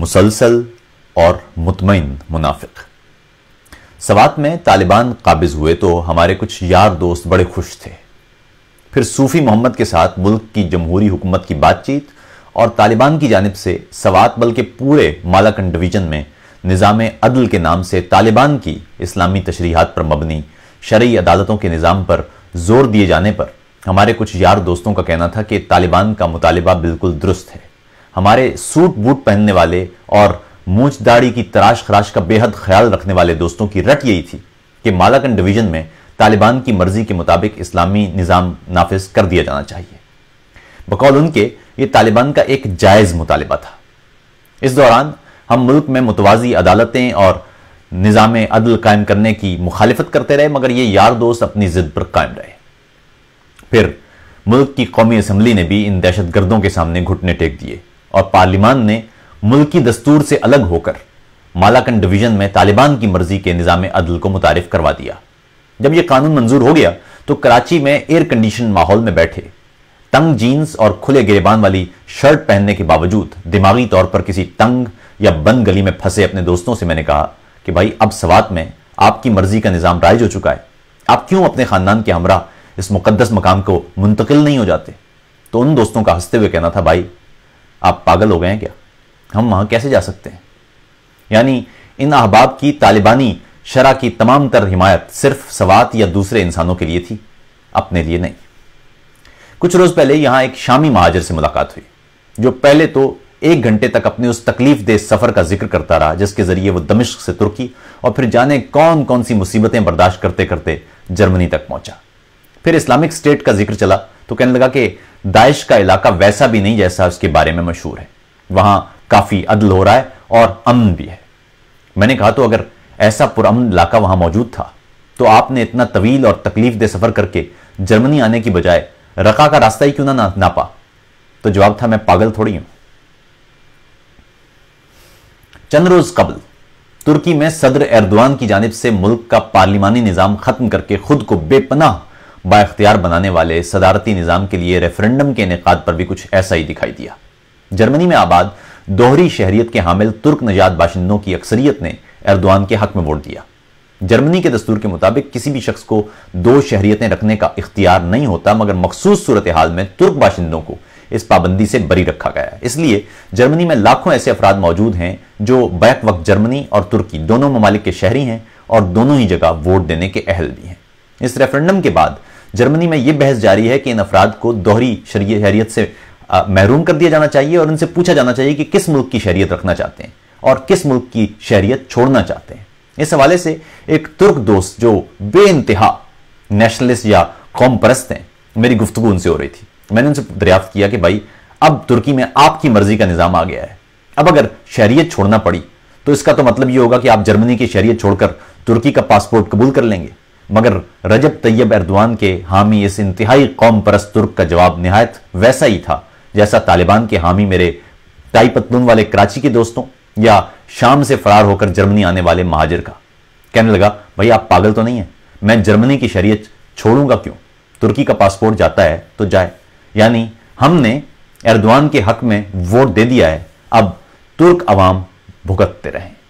मुसलसल और मुतमिन मुनाफिक सवात में तालिबान काबिज हुए तो हमारे कुछ यार दोस्त बड़े खुश थे फिर सूफी मोहम्मद के साथ मुल्क की जमहूरी हुकूमत की बातचीत और तालिबान की जानब से सवात बल्कि पूरे मालाकंड डिवीजन में निज़ाम अदल के नाम से तालिबान की इस्लामी तशरीहत पर मबनी शर्य अदालतों के निज़ाम पर जोर दिए जाने पर हमारे कुछ यार दोस्तों का कहना था कि तालिबान का मुतालबा बिल्कुल दुरुस्त है हमारे सूट बूट पहनने वाले और मूछ दाढ़ी की तराश खराश का बेहद ख्याल रखने वाले दोस्तों की रट यही थी कि मालाकंड डिवीजन में तालिबान की मर्जी के मुताबिक इस्लामी निज़ाम नाफिज कर दिया जाना चाहिए बकौल उनके ये तालिबान का एक जायज़ मुतालबा था इस दौरान हम मुल्क में मुतवाजी अदालतें और निज़ाम अदल कायम करने की मुखालफत करते रहे मगर ये यार दोस्त अपनी ज़िद पर कायम रहे फिर मुल्क की कौमी असम्बली ने भी इन दहशत गर्दों के सामने घुटने टेक दिए और पार्लिमान ने मुल्की दस्तूर से अलग होकर मालाकंड डिवीजन में तालिबान की मर्जी के निज़ाम अदल को मुतारफ करवा दिया जब यह कानून मंजूर हो गया तो कराची में एयर कंडीशन माहौल में बैठे तंग जीन्स और खुले गिरेबान वाली शर्ट पहनने के बावजूद दिमागी तौर पर किसी तंग या बंद गली में फंसे अपने दोस्तों से मैंने कहा कि भाई अब सवात में आपकी मर्जी का निज़ाम राइज हो चुका है आप क्यों अपने खानदान के हमरा इस मुकदस मकाम को मुंतकिल नहीं हो जाते तो उन दोस्तों का हंसते हुए कहना था भाई आप पागल हो गए हैं क्या हम वहां कैसे जा सकते हैं यानी इन अहबाब की तालिबानी शरा की तमाम तर हिमायत सिर्फ सवात या दूसरे इंसानों के लिए थी अपने लिए नहीं कुछ रोज़ पहले यहां एक शामी महाजर से मुलाकात हुई जो पहले तो एक घंटे तक अपने उस तकलीफ दे सफ़र का जिक्र करता रहा जिसके ज़रिए वो दमिश्क से तुर्की और फिर जाने कौन कौन सी मुसीबतें बर्दाश्त करते करते जर्मनी तक पहुंचा फिर इस्लामिक स्टेट का जिक्र चला तो कहने लगा कि दाइश का इलाका वैसा भी नहीं जैसा उसके बारे में मशहूर है वहां काफी अदल हो रहा है और अमन भी है मैंने कहा तो अगर ऐसा पुरअमन इलाका वहां मौजूद था तो आपने इतना तवील और तकलीफ दे सफर करके जर्मनी आने की बजाय रका का रास्ता ही क्यों ना ना, पा तो जवाब था मैं पागल थोड़ी हूं चंद रोज कबल तुर्की में सदर एरदवान की जानब से मुल्क का पार्लिमानी निज़ाम खत्म करके खुद को बेपनाह बाख्तियार बनाने वाले सदारती निज़ाम के लिए रेफरेंडम के इनका पर भी कुछ ऐसा ही दिखाई दिया जर्मनी में आबाद दोहरी शहरीत के हामिल तुर्क नजात बाशिंदों की अक्सरियत ने एर्दवान के हक में वोट दिया जर्मनी के दस्तूर के मुताबिक किसी भी शख्स को दो शहरीतें रखने का इख्तियार नहीं होता मगर मखसूस सूरत हाल में तुर्क बाशिंदों को इस पाबंदी से बरी रखा गया है इसलिए जर्मनी में लाखों ऐसे अफराद मौजूद हैं जो बैक वक्त जर्मनी और तुर्की दोनों ममालिक के शहरी हैं और दोनों ही जगह वोट देने के अहल भी हैं इस रेफरेंडम के बाद जर्मनी में यह बहस जारी है कि इन अफराद को दोहरी शरीय शहरीत से महरूम कर दिया जाना चाहिए और उनसे पूछा जाना चाहिए कि किस मुल्क की शहरीत रखना चाहते हैं और किस मुल्क की शहरीत छोड़ना चाहते हैं इस हवाले से एक तुर्क दोस्त जो बे इंतहा नेशनलिस्ट या कौम परस्त हैं मेरी गुफ्तु उनसे हो रही थी मैंने उनसे दरियाफ्त किया कि भाई अब तुर्की में आपकी मर्जी का निज़ाम आ गया है अब अगर शहरीत छोड़ना पड़ी तो इसका तो मतलब ये होगा कि आप जर्मनी की शहरीत छोड़कर तुर्की का पासपोर्ट कबूल कर लेंगे मगर रजब तैयब एरदवान के हामी इस इंतहाई कौम परस्त तुर्क का जवाब नहायत वैसा ही था जैसा तालिबान के हामी मेरे टाई पतलून वाले कराची के दोस्तों या शाम से फरार होकर जर्मनी आने वाले महाजिर का कहने लगा भाई आप पागल तो नहीं है मैं जर्मनी की शरीय छोड़ूंगा क्यों तुर्की का पासपोर्ट जाता है तो जाए यानी हमने एरदवान के हक में वोट दे दिया है अब तुर्क अवाम भुगतते रहें